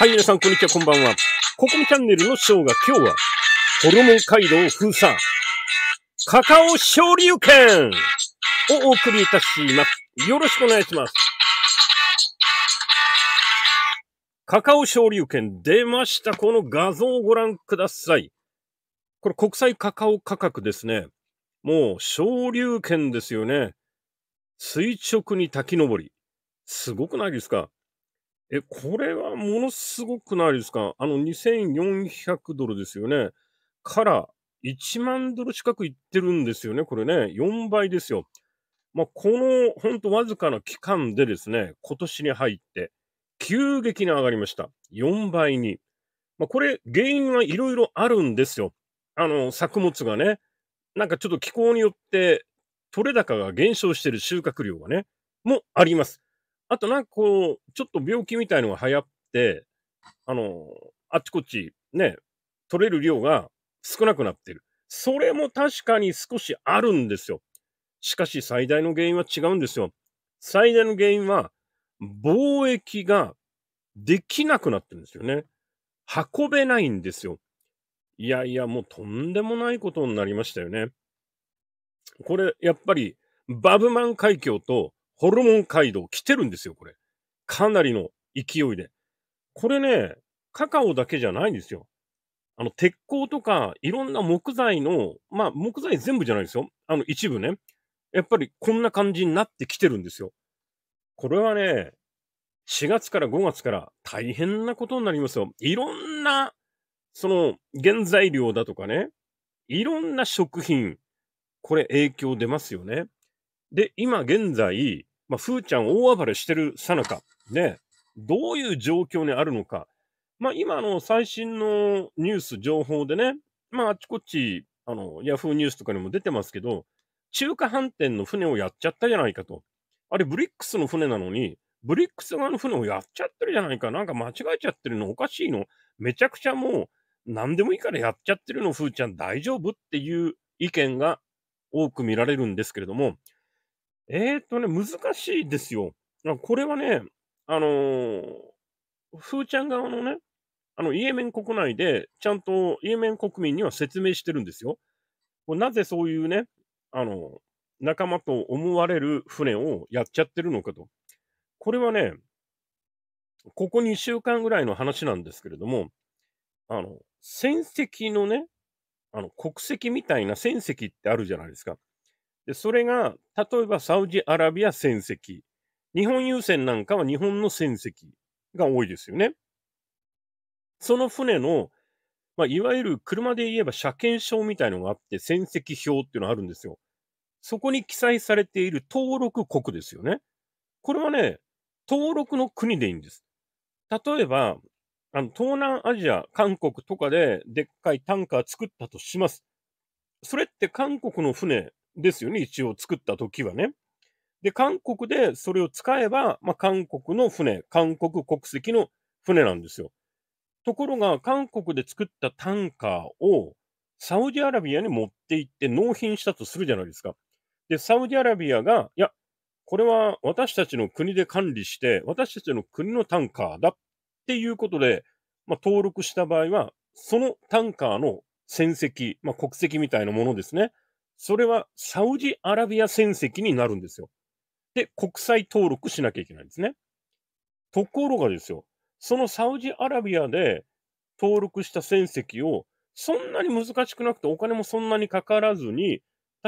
はい、皆さん、こんにちは、こんばんは。ココミチャンネルのショーが今日は、ホルモン街道封鎖、カカオ昇利券をお送りいたします。よろしくお願いします。カカオ昇竜券出ました。この画像をご覧ください。これ国際カカオ価格ですね。もう昇竜券ですよね。垂直に滝登り。すごくないですかえ、これはものすごくないですかあの、2400ドルですよね。から1万ドル近くいってるんですよね。これね、4倍ですよ。まあ、この、ほんとわずかな期間でですね、今年に入って、急激に上がりました。4倍に。まあ、これ、原因はいろいろあるんですよ。あの、作物がね、なんかちょっと気候によって、取れ高が減少してる収穫量がね、もあります。あとなんかこう、ちょっと病気みたいのが流行って、あの、あっちこっちね、取れる量が少なくなってる。それも確かに少しあるんですよ。しかし最大の原因は違うんですよ。最大の原因は、貿易ができなくなってるんですよね。運べないんですよ。いやいや、もうとんでもないことになりましたよね。これ、やっぱり、バブマン海峡とホルモン街道来てるんですよ、これ。かなりの勢いで。これね、カカオだけじゃないんですよ。あの、鉄鋼とか、いろんな木材の、まあ、木材全部じゃないですよ。あの、一部ね。やっぱりこんな感じになってきてるんですよ。これはね、4月から5月から大変なことになりますよ。いろんな、その、原材料だとかね、いろんな食品、これ影響出ますよね。で、今現在、まあ、ふーちゃん大暴れしてるさなか、ね、どういう状況にあるのか。まあ、今の最新のニュース、情報でね、まあ、あちこち、あの、ヤフーニュースとかにも出てますけど、中華飯店の船をやっちゃったじゃないかと。あれ、ブリックスの船なのに、ブリックス側の船をやっちゃってるじゃないか。なんか間違えちゃってるのおかしいの。めちゃくちゃもう、何でもいいからやっちゃってるの、ふーちゃん大丈夫っていう意見が多く見られるんですけれども、えー、っとね、難しいですよ。これはね、あのー、ふーちゃん側のね、あの、イエメン国内で、ちゃんとイエメン国民には説明してるんですよ。なぜそういうね、あの、仲間と思われる船をやっちゃってるのかと。これはね、ここ2週間ぐらいの話なんですけれども、あの、戦績のね、あの、国籍みたいな戦績ってあるじゃないですか。で、それが、例えばサウジアラビア戦績。日本郵船なんかは日本の戦績が多いですよね。その船の、まあ、いわゆる車で言えば車検証みたいのがあって、戦績表っていうのがあるんですよ。そこに記載されている登録国ですよね。これはね、登録の国でいいんです。例えば、あの東南アジア、韓国とかででっかいタンカー作ったとします。それって韓国の船ですよね、一応作った時はね。で、韓国でそれを使えば、まあ、韓国の船、韓国国籍の船なんですよ。ところが、韓国で作ったタンカーをサウジアラビアに持って行って納品したとするじゃないですか。で、サウジアラビアが、いや、これは私たちの国で管理して、私たちの国のタンカーだっていうことで、まあ、登録した場合は、そのタンカーの戦績、まあ、国籍みたいなものですね。それはサウジアラビア船籍になるんですよ。で、国際登録しなきゃいけないんですね。ところがですよ、そのサウジアラビアで登録した船籍を、そんなに難しくなくて、お金もそんなにかからずに、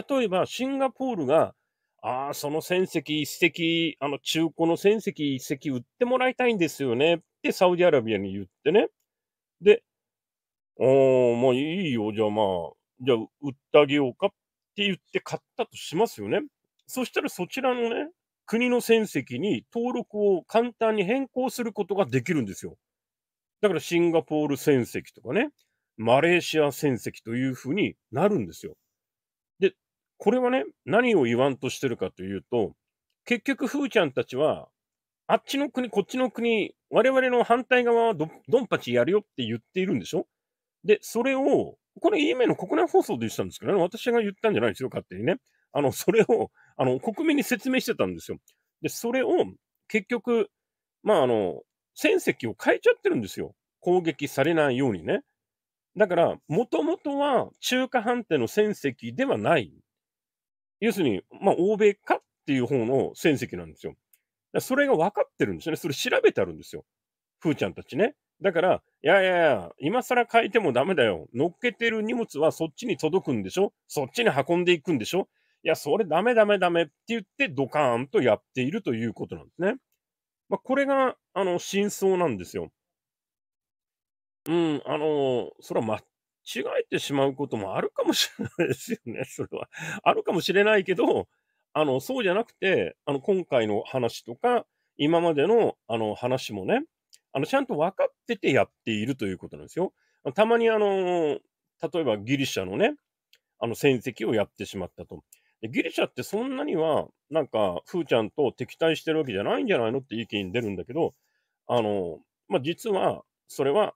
例えばシンガポールが、ああ、その船籍一隻、あの中古の船籍一隻売ってもらいたいんですよねってサウジアラビアに言ってね。で、おー、まあいいよ、じゃあまあ、じゃあ売ってあげようかっって言って買ったとしますよね。そしたらそちらのね、国の戦績に登録を簡単に変更することができるんですよ。だからシンガポール戦績とかね、マレーシア戦績というふうになるんですよ。で、これはね、何を言わんとしてるかというと、結局、ふーちゃんたちは、あっちの国、こっちの国、我々の反対側はドンパチやるよって言っているんでしょで、それをこれ EMA の国内放送で言ってたんですけどね、私が言ったんじゃないですよ、勝手にね。あの、それを、あの、国民に説明してたんですよ。で、それを、結局、まあ、あの、戦績を変えちゃってるんですよ。攻撃されないようにね。だから、もともとは中華判定の戦績ではない。要するに、まあ、欧米かっていう方の戦績なんですよ。それが分かってるんですよね。それ調べてあるんですよ。ふーちゃんたちね。だから、いやいやいや、今更変えてもダメだよ。乗っけてる荷物はそっちに届くんでしょそっちに運んでいくんでしょいや、それダメダメダメって言ってドカーンとやっているということなんですね。まあ、これが、あの、真相なんですよ。うん、あの、それは間違えてしまうこともあるかもしれないですよね、それは。あるかもしれないけど、あの、そうじゃなくて、あの、今回の話とか、今までの、あの、話もね、あの、ちゃんと分かっててやっているということなんですよ。たまにあの、例えばギリシャのね、あの戦績をやってしまったと。ギリシャってそんなには、なんか、ふーちゃんと敵対してるわけじゃないんじゃないのって意見出るんだけど、あの、まあ、実は、それは、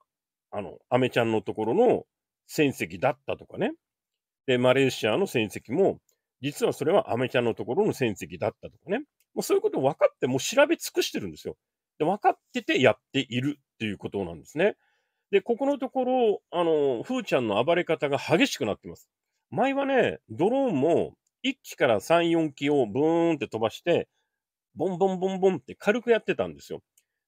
あの、アメちゃんのところの戦績だったとかね。で、マレーシアの戦績も、実はそれはアメちゃんのところの戦績だったとかね。もうそういうことを分かって、もう調べ尽くしてるんですよ。で分かっててやっているっていうことなんですね。で、ここのところ、あの、ふーちゃんの暴れ方が激しくなってます。前はね、ドローンも1機から3、4機をブーンって飛ばして、ボンボンボンボンって軽くやってたんですよ。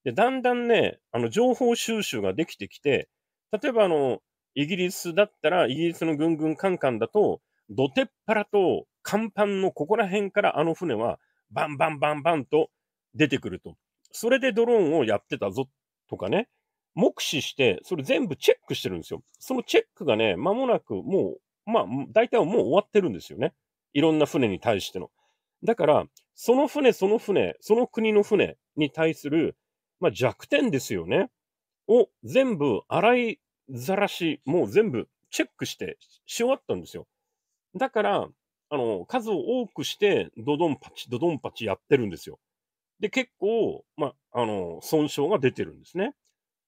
で、だんだんね、あの、情報収集ができてきて、例えばあの、イギリスだったら、イギリスの軍軍艦艦だと、土手っ腹と甲板のここら辺からあの船は、バンバンバンバンと出てくると。それでドローンをやってたぞとかね、目視して、それ全部チェックしてるんですよ。そのチェックがね、間もなくもう、まあ、大体はもう終わってるんですよね。いろんな船に対しての。だから、その船、その船、その国の船に対する、まあ、弱点ですよね。を全部洗いざらし、もう全部チェックしてし終わったんですよ。だから、あの、数を多くして、ドドンパチ、ドドンパチやってるんですよ。で、結構、まあ、の、損傷が出てるんですね。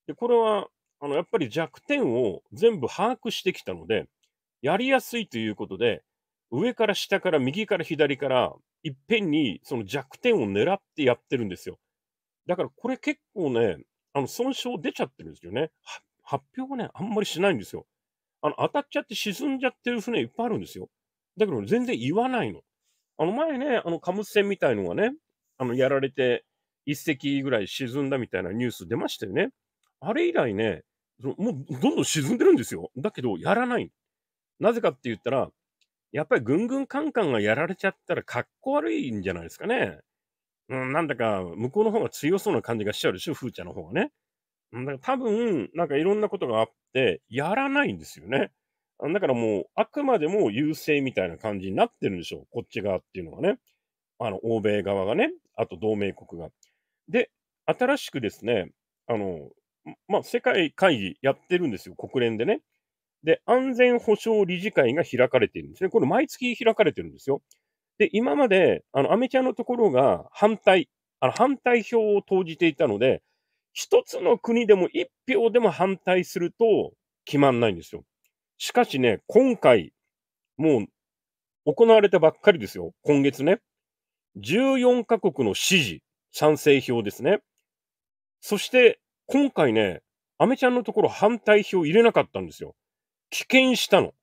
で、これは、あの、やっぱり弱点を全部把握してきたので、やりやすいということで、上から下から右から左から、いっぺんにその弱点を狙ってやってるんですよ。だからこれ結構ね、あの、損傷出ちゃってるんですよね。発表がね、あんまりしないんですよ。あの、当たっちゃって沈んじゃってる船いっぱいあるんですよ。だけど、全然言わないの。あの前ね、あの貨物船みたいのがね、あの、やられて一隻ぐらい沈んだみたいなニュース出ましたよね。あれ以来ね、もうどんどん沈んでるんですよ。だけど、やらない。なぜかって言ったら、やっぱりぐんぐんカンカンがやられちゃったらかっこ悪いんじゃないですかね。うん、なんだか向こうの方が強そうな感じがしちゃうでしょ、ふーちゃんの方がね。だから多分、なんかいろんなことがあって、やらないんですよね。だからもう、あくまでも優勢みたいな感じになってるんでしょう。こっち側っていうのがね。あの、欧米側がね。あと同盟国が。で、新しくですね、あの、まあ、世界会議やってるんですよ、国連でね。で、安全保障理事会が開かれているんですね。これ、毎月開かれてるんですよ。で、今まで、あの、アメちゃんのところが反対、あの、反対票を投じていたので、一つの国でも一票でも反対すると決まんないんですよ。しかしね、今回、もう行われたばっかりですよ。今月ね。14カ国の支持、賛成票ですね。そして、今回ね、アメちゃんのところ反対票入れなかったんですよ。棄権したの。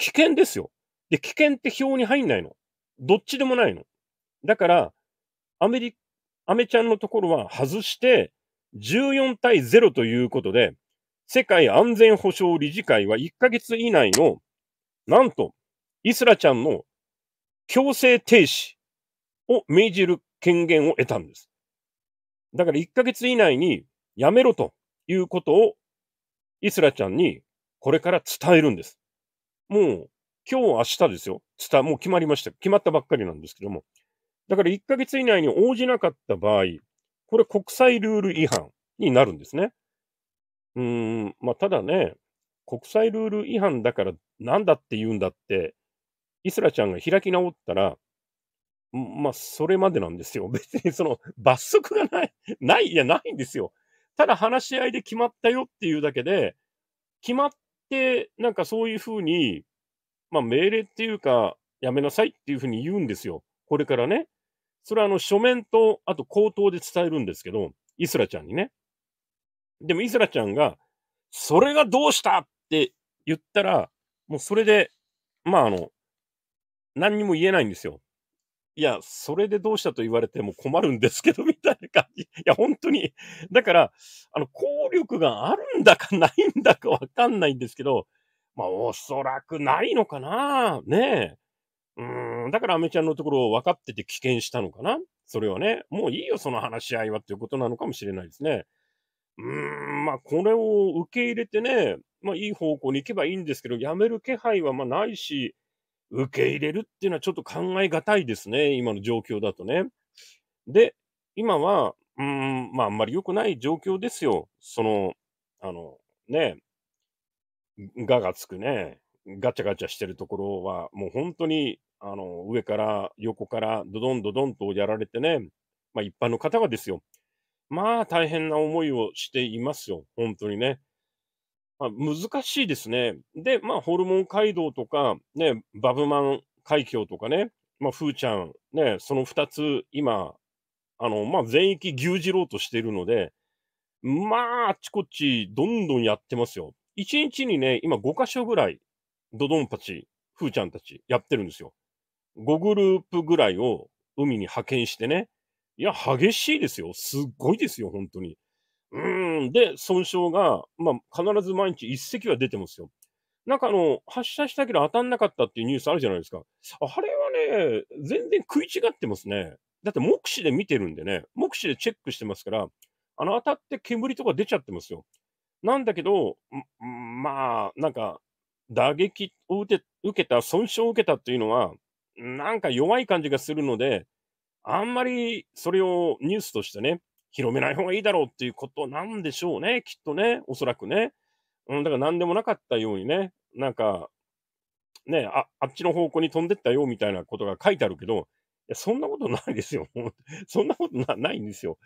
棄権ですよ。で、棄権って票に入んないの。どっちでもないの。だから、アメリ、アメちゃんのところは外して、14対0ということで、世界安全保障理事会は1ヶ月以内の、なんと、イスラちゃんの強制停止、を命じる権限を得たんです。だから1ヶ月以内にやめろということをイスラちゃんにこれから伝えるんです。もう今日明日ですよ。伝もう決まりました。決まったばっかりなんですけども。だから1ヶ月以内に応じなかった場合、これ国際ルール違反になるんですね。うーん、まあただね、国際ルール違反だから何だって言うんだって、イスラちゃんが開き直ったら、まあ、それまでなんですよ。別にその罰則がない、ない、いや、ないんですよ。ただ話し合いで決まったよっていうだけで、決まって、なんかそういうふうに、まあ、命令っていうか、やめなさいっていうふうに言うんですよ。これからね。それはあの、書面と、あと口頭で伝えるんですけど、イスラちゃんにね。でもイスラちゃんが、それがどうしたって言ったら、もうそれで、まああの、何にも言えないんですよ。いや、それでどうしたと言われても困るんですけど、みたいな感じ。いや、本当に。だから、あの、効力があるんだかないんだかわかんないんですけど、まあ、おそらくないのかなねえ。うん、だからアメちゃんのところを分かってて危険したのかなそれはね、もういいよ、その話し合いはっていうことなのかもしれないですね。うーん、まあ、これを受け入れてね、まあ、いい方向に行けばいいんですけど、やめる気配はまあないし、受け入れるっていうのはちょっと考えがたいですね。今の状況だとね。で、今は、うん、まああんまり良くない状況ですよ。その、あの、ね、ががつくね、ガチャガチャしてるところは、もう本当に、あの、上から横からドドンドドンとやられてね、まあ一般の方はですよ。まあ大変な思いをしていますよ。本当にね。まあ、難しいですね。で、まあ、ホルモン街道とか、ね、バブマン海峡とかね、まあ、ふーちゃん、ね、その二つ、今、あの、まあ、全域牛耳ろうとしているので、まあ、あっちこっち、どんどんやってますよ。一日にね、今5箇所ぐらい、ドドンパチ、ふーちゃんたち、やってるんですよ。5グループぐらいを海に派遣してね。いや、激しいですよ。すっごいですよ、本当に。うん、で、損傷が、まあ、必ず毎日一隻は出てますよ。なんかあの、発射したけど当たんなかったっていうニュースあるじゃないですか。あれはね、全然食い違ってますね。だって目視で見てるんでね、目視でチェックしてますから、あの、当たって煙とか出ちゃってますよ。なんだけど、まあ、なんか、打撃を受け受けた、損傷を受けたっていうのは、なんか弱い感じがするので、あんまりそれをニュースとしてね、広めない方がいいだろうっていうことなんでしょうね、きっとね、おそらくね。うん、だから何でもなかったようにね、なんか、ねあ、あっちの方向に飛んでったよみたいなことが書いてあるけど、いやそんなことないですよ。そんなことなないんですよ。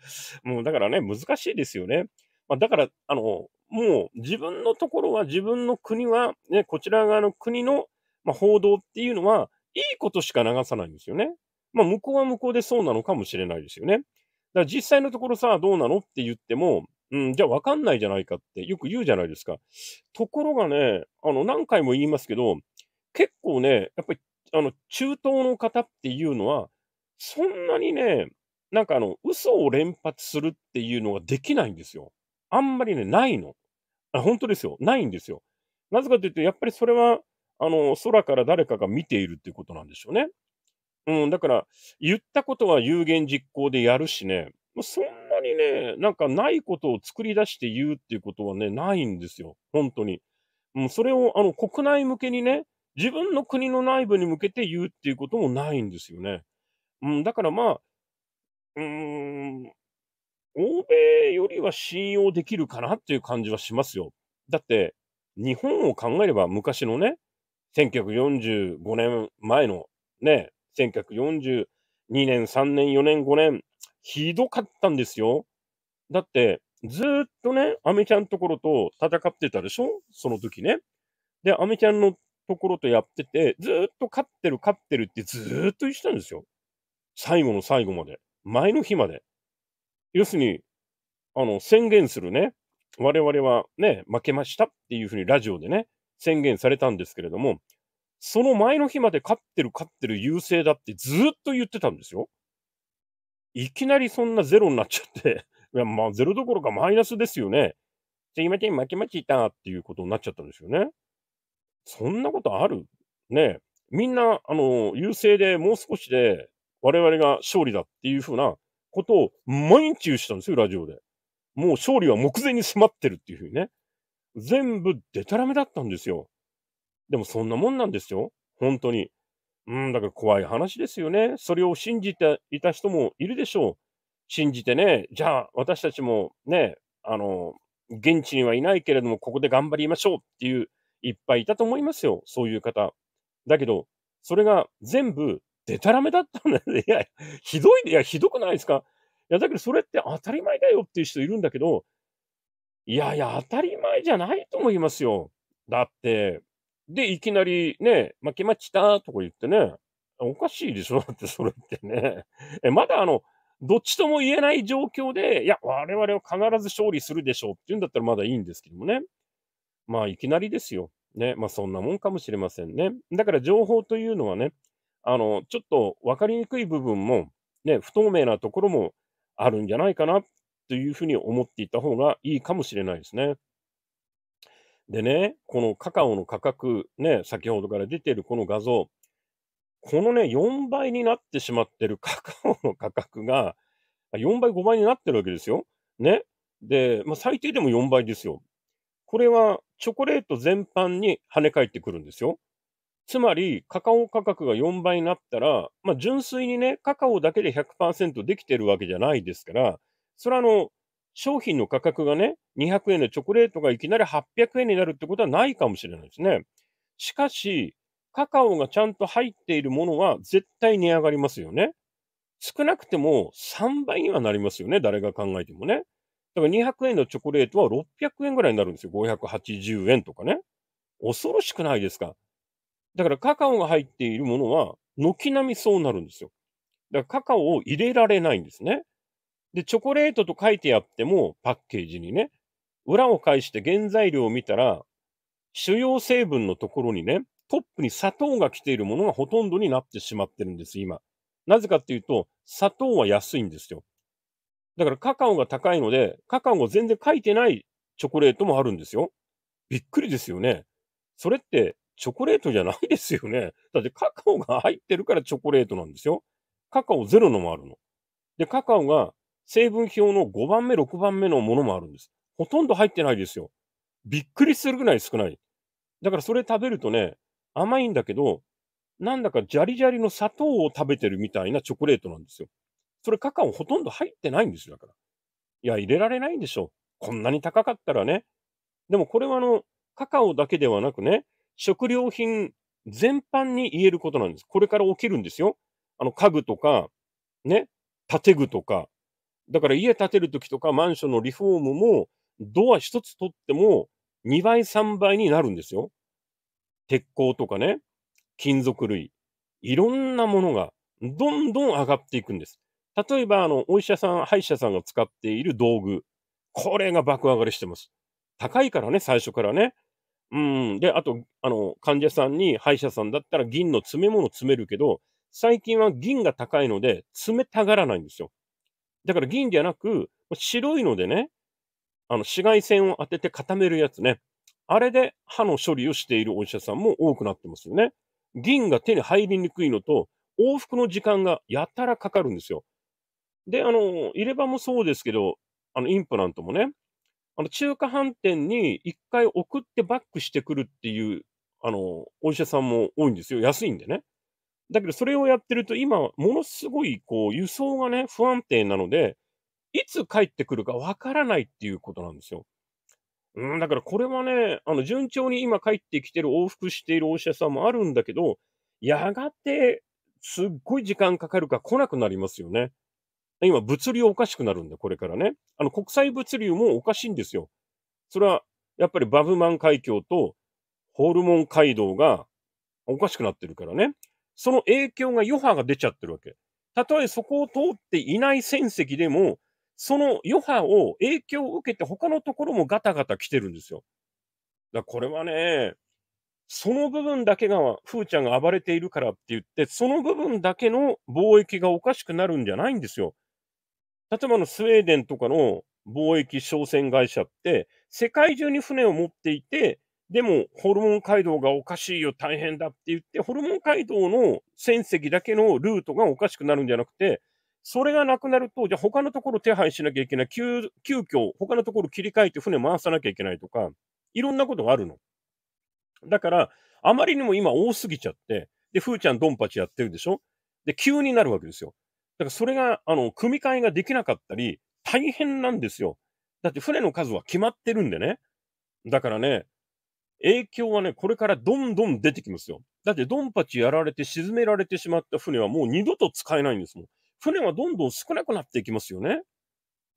もうだからね、難しいですよね。まあ、だから、あの、もう自分のところは、自分の国は、ね、こちら側の国の、まあ、報道っていうのは、いいことしか流さないんですよね。まあ、向こうは向こうでそうなのかもしれないですよね。だから実際のところさ、どうなのって言っても、うん、じゃあわかんないじゃないかってよく言うじゃないですか。ところがね、あの、何回も言いますけど、結構ね、やっぱり、あの、中東の方っていうのは、そんなにね、なんかあの、嘘を連発するっていうのができないんですよ。あんまりね、ないの。あ本当ですよ。ないんですよ。なぜかというと、やっぱりそれは、あの、空から誰かが見ているっていうことなんでしょうね。うん、だから、言ったことは有言実行でやるしね、そんなにね、なんかないことを作り出して言うっていうことはね、ないんですよ。本当に。もうそれを、あの、国内向けにね、自分の国の内部に向けて言うっていうこともないんですよね。うん、だからまあ、うーん、欧米よりは信用できるかなっていう感じはしますよ。だって、日本を考えれば昔のね、1945年前のね、1942年、3年、4年、5年、ひどかったんですよ。だって、ずっとね、アメちゃんのところと戦ってたでしょその時ね。で、アメちゃんのところとやってて、ずっと勝ってる、勝ってるってずっと言ってたんですよ。最後の最後まで。前の日まで。要するに、あの、宣言するね。我々はね、負けましたっていうふうにラジオでね、宣言されたんですけれども、その前の日まで勝ってる勝ってる優勢だってずっと言ってたんですよ。いきなりそんなゼロになっちゃって いや、まあゼロどころかマイナスですよね。じゃ今手に負けまちいたっていうことになっちゃったんですよね。そんなことあるねみんな、あの、優勢でもう少しで我々が勝利だっていうふうなことを毎日言うしたんですよ、ラジオで。もう勝利は目前に迫ってるっていうふうにね。全部デタラメだったんですよ。でもそんなもんなんですよ。本当に。うん、だから怖い話ですよね。それを信じていた人もいるでしょう。信じてね、じゃあ私たちもね、あの、現地にはいないけれども、ここで頑張りましょうっていう、いっぱいいたと思いますよ。そういう方。だけど、それが全部、デタラメだったんだよ。いや、ひどい、いや、ひどくないですかいや、だけどそれって当たり前だよっていう人いるんだけど、いやいや、当たり前じゃないと思いますよ。だって、で、いきなりね、負けましたとか言ってね、おかしいでしょ だってそれってね。え、まだあの、どっちとも言えない状況で、いや、我々は必ず勝利するでしょうっていうんだったらまだいいんですけどもね。まあ、いきなりですよ。ね。まあ、そんなもんかもしれませんね。だから情報というのはね、あの、ちょっと分かりにくい部分も、ね、不透明なところもあるんじゃないかなというふうに思っていた方がいいかもしれないですね。でね、このカカオの価格、ね、先ほどから出ているこの画像、このね、4倍になってしまってる カカオの価格が、4倍、5倍になってるわけですよ。ね。で、まあ、最低でも4倍ですよ。これはチョコレート全般に跳ね返ってくるんですよ。つまり、カカオ価格が4倍になったら、まあ、純粋にね、カカオだけで100%できてるわけじゃないですから、それはあの、商品の価格がね、200円のチョコレートがいきなり800円になるってことはないかもしれないですね。しかし、カカオがちゃんと入っているものは絶対値上がりますよね。少なくても3倍にはなりますよね、誰が考えてもね。だから200円のチョコレートは600円ぐらいになるんですよ。580円とかね。恐ろしくないですか。だからカカオが入っているものは軒並みそうなるんですよ。だからカカオを入れられないんですね。で、チョコレートと書いてあっても、パッケージにね、裏を返して原材料を見たら、主要成分のところにね、トップに砂糖が来ているものがほとんどになってしまってるんです、今。なぜかっていうと、砂糖は安いんですよ。だからカカオが高いので、カカオが全然書いてないチョコレートもあるんですよ。びっくりですよね。それってチョコレートじゃないですよね。だってカカオが入ってるからチョコレートなんですよ。カカオゼロのもあるの。で、カカオが成分表の5番目、6番目のものもあるんです。ほとんど入ってないですよ。びっくりするぐらい少ない。だからそれ食べるとね、甘いんだけど、なんだかジャリジャリの砂糖を食べてるみたいなチョコレートなんですよ。それカカオほとんど入ってないんですよ、だから。いや、入れられないんでしょ。こんなに高かったらね。でもこれはあの、カカオだけではなくね、食料品全般に言えることなんです。これから起きるんですよ。あの、家具とか、ね、建具とか、だから家建てるときとかマンションのリフォームも、ドア一つ取っても2倍3倍になるんですよ。鉄鋼とかね、金属類、いろんなものがどんどん上がっていくんです。例えば、あの、お医者さん、歯医者さんが使っている道具。これが爆上がりしてます。高いからね、最初からね。うん。で、あと、あの、患者さんに歯医者さんだったら銀の詰め物詰めるけど、最近は銀が高いので、詰めたがらないんですよ。だから銀じゃなく、白いのでね、あの、紫外線を当てて固めるやつね。あれで歯の処理をしているお医者さんも多くなってますよね。銀が手に入りにくいのと、往復の時間がやたらかかるんですよ。で、あの、入れ歯もそうですけど、あの、インプラントもね、あの、中華飯店に一回送ってバックしてくるっていう、あの、お医者さんも多いんですよ。安いんでね。だけど、それをやってると、今、ものすごい、こう、輸送がね、不安定なので、いつ帰ってくるかわからないっていうことなんですよ。うん、だからこれはね、あの、順調に今帰ってきてる、往復しているお医者さんもあるんだけど、やがて、すっごい時間かかるか来なくなりますよね。今、物流おかしくなるんで、これからね。あの、国際物流もおかしいんですよ。それは、やっぱりバブマン海峡とホルモン街道がおかしくなってるからね。その影響が余波が出ちゃってるわけ。たとえそこを通っていない戦績でも、その余波を、影響を受けて他のところもガタガタ来てるんですよ。だこれはね、その部分だけが、ふーちゃんが暴れているからって言って、その部分だけの貿易がおかしくなるんじゃないんですよ。例えばのスウェーデンとかの貿易商船会社って、世界中に船を持っていて、でも、ホルモン街道がおかしいよ、大変だって言って、ホルモン街道の戦績だけのルートがおかしくなるんじゃなくて、それがなくなると、じゃあ他のところ手配しなきゃいけない、急急遽他のところ切り替えて船回さなきゃいけないとか、いろんなことがあるの。だから、あまりにも今多すぎちゃって、で、ふーちゃんドンパチやってるでしょで、急になるわけですよ。だからそれが、あの、組み替えができなかったり、大変なんですよ。だって船の数は決まってるんでね。だからね、影響はね、これからどんどん出てきますよ。だってドンパチやられて沈められてしまった船はもう二度と使えないんですもん。船はどんどん少なくなっていきますよね。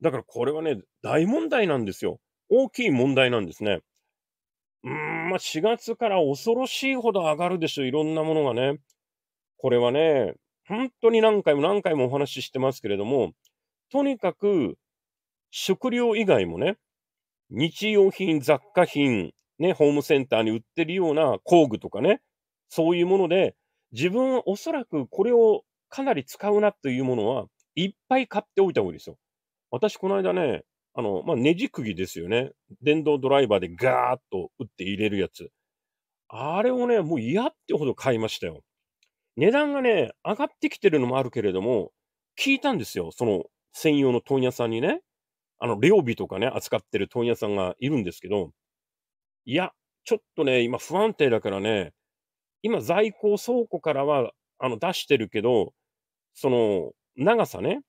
だからこれはね、大問題なんですよ。大きい問題なんですね。うーん、まあ、4月から恐ろしいほど上がるでしょ、いろんなものがね。これはね、本当に何回も何回もお話ししてますけれども、とにかく、食料以外もね、日用品、雑貨品、ね、ホームセンターに売ってるような工具とかね、そういうもので、自分おそらくこれをかなり使うなというものはいっぱい買っておいた方がいいですよ。私、この間ね、あの、まあ、ネジ釘ですよね。電動ドライバーでガーッと打って入れるやつ。あれをね、もう嫌ってほど買いましたよ。値段がね、上がってきてるのもあるけれども、聞いたんですよ。その専用の問屋さんにね。あの、レオビとかね、扱ってる問屋さんがいるんですけど、いや、ちょっとね、今不安定だからね、今在庫倉庫からはあの出してるけど、その長さね、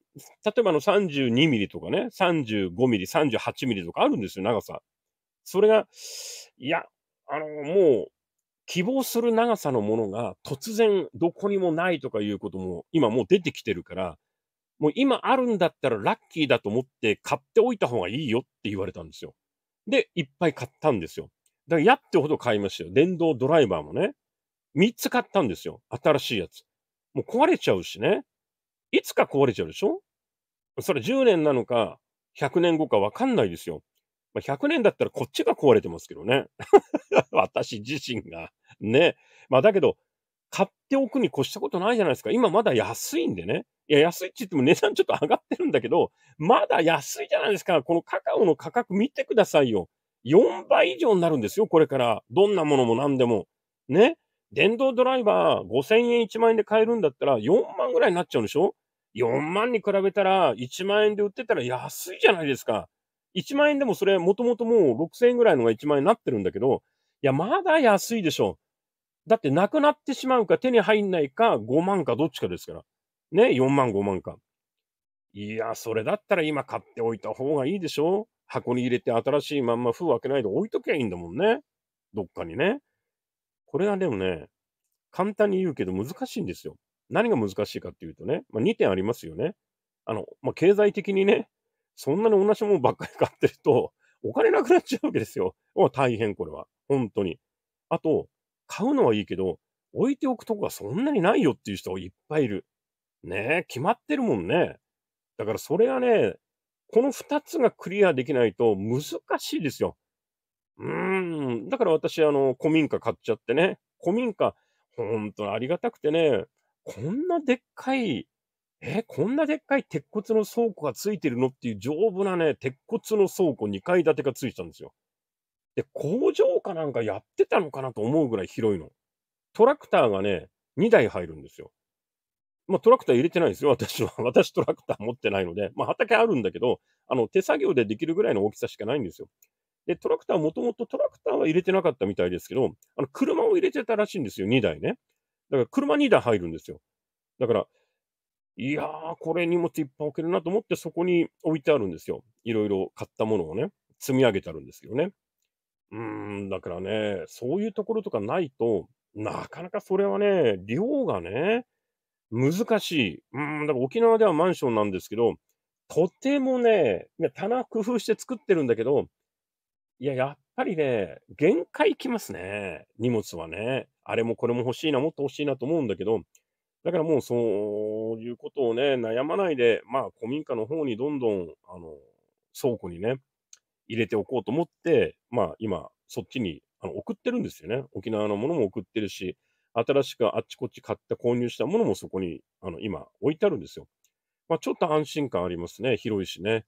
例えばの32ミリとかね、35ミリ、38ミリとかあるんですよ、長さ。それが、いや、あの、もう、希望する長さのものが突然どこにもないとかいうことも今もう出てきてるから、もう今あるんだったらラッキーだと思って買っておいた方がいいよって言われたんですよ。で、いっぱい買ったんですよ。だから、やってほど買いましたよ。電動ドライバーもね。3つ買ったんですよ。新しいやつ。もう壊れちゃうしね。いつか壊れちゃうでしょそれ10年なのか、100年後かわかんないですよ。まあ、100年だったらこっちが壊れてますけどね。私自身が。ね。まあだけど、買っておくに越したことないじゃないですか。今まだ安いんでね。いや、安いって言っても値段ちょっと上がってるんだけど、まだ安いじゃないですか。このカカオの価格見てくださいよ。4倍以上になるんですよ、これから。どんなものも何でも。ね。電動ドライバー5000円1万円で買えるんだったら4万ぐらいになっちゃうんでしょ ?4 万に比べたら1万円で売ってたら安いじゃないですか。1万円でもそれもともともう6000円ぐらいのが1万円になってるんだけど、いや、まだ安いでしょ。だってなくなってしまうか手に入んないか5万かどっちかですから。ね、4万5万か。いや、それだったら今買っておいた方がいいでしょ箱に入れて新しいまんま封開けないで置いときゃいいんだもんね。どっかにね。これはでもね、簡単に言うけど難しいんですよ。何が難しいかっていうとね、まあ、2点ありますよね。あの、まあ、経済的にね、そんなに同じものばっかり買ってると、お金なくなっちゃうわけですよ。大変これは。本当に。あと、買うのはいいけど、置いておくとこがそんなにないよっていう人がいっぱいいる。ねえ、決まってるもんね。だからそれはね、この2つがクリアできないと難しいですよ。うーん。だから私、あの、古民家買っちゃってね。古民家、ほんとありがたくてね、こんなでっかい、え、こんなでっかい鉄骨の倉庫がついてるのっていう丈夫なね、鉄骨の倉庫2階建てがついてたんですよ。で、工場かなんかやってたのかなと思うぐらい広いの。トラクターがね、2台入るんですよ。まあ、トラクター入れてないんですよ、私は。私トラクター持ってないので、まあ、畑あるんだけど、あの、手作業でできるぐらいの大きさしかないんですよ。で、トラクターもともとトラクターは入れてなかったみたいですけど、あの、車を入れてたらしいんですよ、2台ね。だから、車2台入るんですよ。だから、いやー、これ荷物いっぱい置けるなと思って、そこに置いてあるんですよ。いろいろ買ったものをね、積み上げてあるんですけどね。うーん、だからね、そういうところとかないと、なかなかそれはね、量がね、難しい。うん、だから沖縄ではマンションなんですけど、とてもね、棚工夫して作ってるんだけど、いや、やっぱりね、限界きますね。荷物はね。あれもこれも欲しいな、もっと欲しいなと思うんだけど、だからもうそういうことをね、悩まないで、まあ古民家の方にどんどん、あの、倉庫にね、入れておこうと思って、まあ今、そっちにあの送ってるんですよね。沖縄のものも送ってるし、新しくあっちこっち買って購入したものもそこに、あの、今置いてあるんですよ。まあ、ちょっと安心感ありますね。広いしね。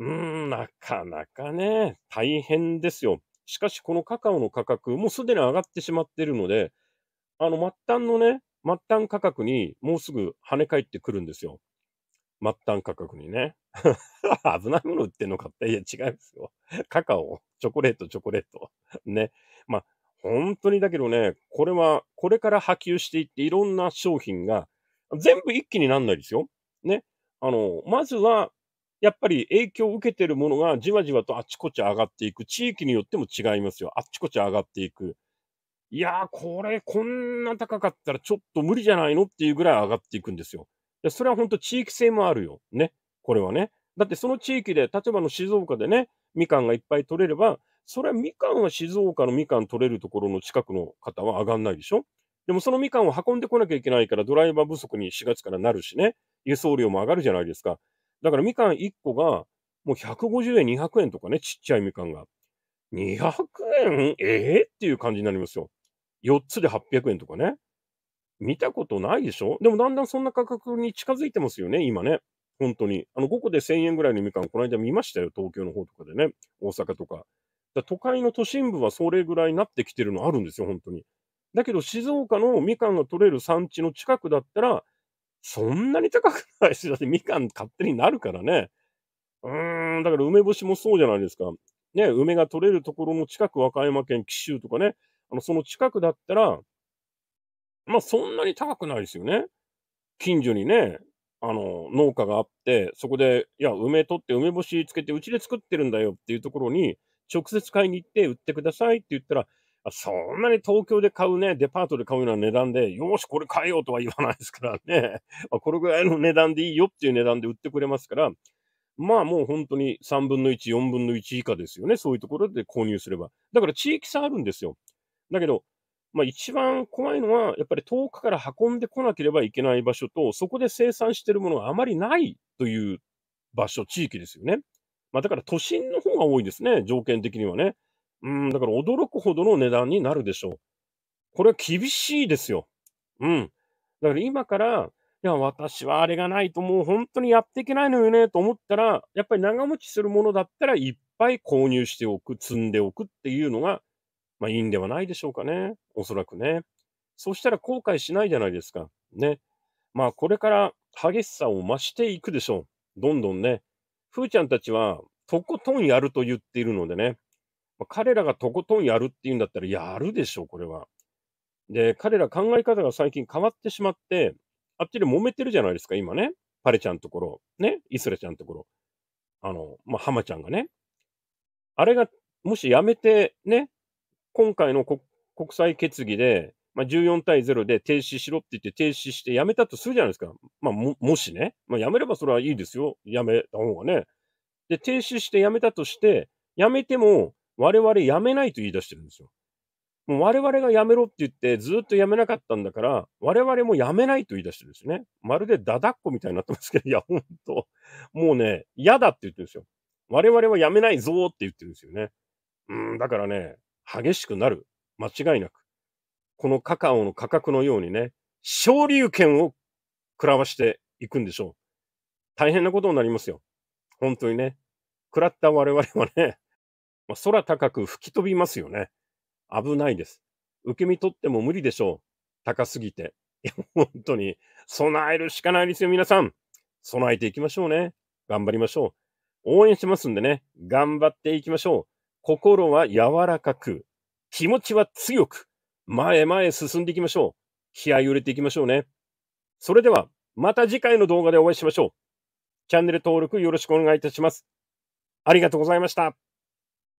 うーん、なかなかね、大変ですよ。しかし、このカカオの価格、もうすでに上がってしまっているので、あの、末端のね、末端価格にもうすぐ跳ね返ってくるんですよ。末端価格にね。危ないもの売ってんのかって。いや、違うんですよ。カカオ、チョコレート、チョコレート。ね。まあ、本当にだけどね、これは、これから波及していって、いろんな商品が、全部一気になんないですよ。ね。あの、まずは、やっぱり影響を受けてるものがじわじわとあちこち上がっていく。地域によっても違いますよ。あちこち上がっていく。いやー、これ、こんな高かったらちょっと無理じゃないのっていうぐらい上がっていくんですよ。それは本当地域性もあるよ。ね。これはね。だってその地域で、例えばの静岡でね、みかんがいっぱい取れれば、それはみかんは静岡のみかん取れるところの近くの方は上がんないでしょでもそのみかんを運んでこなきゃいけないからドライバー不足に4月からなるしね、輸送量も上がるじゃないですか。だからみかん1個がもう150円、200円とかね、ちっちゃいみかんが。200円ええー、っていう感じになりますよ。4つで800円とかね。見たことないでしょでもだんだんそんな価格に近づいてますよね、今ね。本当に。あの、5個で1000円ぐらいのみかん、この間見ましたよ、東京の方とかでね。大阪とか。都会の都心部はそれぐらいになってきてるのあるんですよ、本当に。だけど、静岡のみかんが取れる産地の近くだったら、そんなに高くないし、だってみかん勝手になるからね。うーん、だから梅干しもそうじゃないですか。ね、梅が取れるところの近く、和歌山県紀州とかね、あのその近くだったら、まあそんなに高くないですよね。近所にね、あの、農家があって、そこで、いや、梅取って梅干しつけて、うちで作ってるんだよっていうところに、直接買いに行って売ってくださいって言ったら、そんなに東京で買うね、デパートで買うような値段で、よし、これ買えよとは言わないですからね。これぐらいの値段でいいよっていう値段で売ってくれますから、まあもう本当に3分の1、4分の1以下ですよね。そういうところで購入すれば。だから地域差あるんですよ。だけど、まあ一番怖いのは、やっぱり遠くから運んでこなければいけない場所と、そこで生産しているものがあまりないという場所、地域ですよね。まあ、だから都心の方が多いですね、条件的にはね。うん、だから驚くほどの値段になるでしょう。これは厳しいですよ。うん。だから今から、いや、私はあれがないともう本当にやっていけないのよねと思ったら、やっぱり長持ちするものだったらいっぱい購入しておく、積んでおくっていうのが、まあいいんではないでしょうかね。おそらくね。そうしたら後悔しないじゃないですか。ね。まあこれから激しさを増していくでしょう。どんどんね。ふーちゃんたちは、とことんやると言っているのでね、彼らがとことんやるっていうんだったら、やるでしょ、これは。で、彼ら考え方が最近変わってしまって、あっちで揉めてるじゃないですか、今ね。パレちゃんところ、ね、イスラちゃんところ、あの、まあ、ハマちゃんがね。あれが、もしやめて、ね、今回の国際決議で、まあ、14対0で停止しろって言って停止してやめたとするじゃないですか。まあ、も、もしね。まあ、やめればそれはいいですよ。やめた方がね。で、停止してやめたとして、やめても、我々やめないと言い出してるんですよ。もう我々がやめろって言ってずっとやめなかったんだから、我々もやめないと言い出してるんですね。まるでダダっ子みたいになってますけど、いや、ほんと。もうね、嫌だって言ってるんですよ。我々はやめないぞって言ってるんですよね。うん、だからね、激しくなる。間違いなく。このカカオの価格のようにね、昇竜拳を食らわしていくんでしょう。大変なことになりますよ。本当にね。食らった我々はね、まあ、空高く吹き飛びますよね。危ないです。受け身取っても無理でしょう。高すぎて。いや、本当に、備えるしかないですよ、皆さん。備えていきましょうね。頑張りましょう。応援しますんでね、頑張っていきましょう。心は柔らかく、気持ちは強く、前へ前へ進んでいきましょう。気合を入れていきましょうね。それでは、また次回の動画でお会いしましょう。チャンネル登録よろしくお願いいたします。ありがとうございました。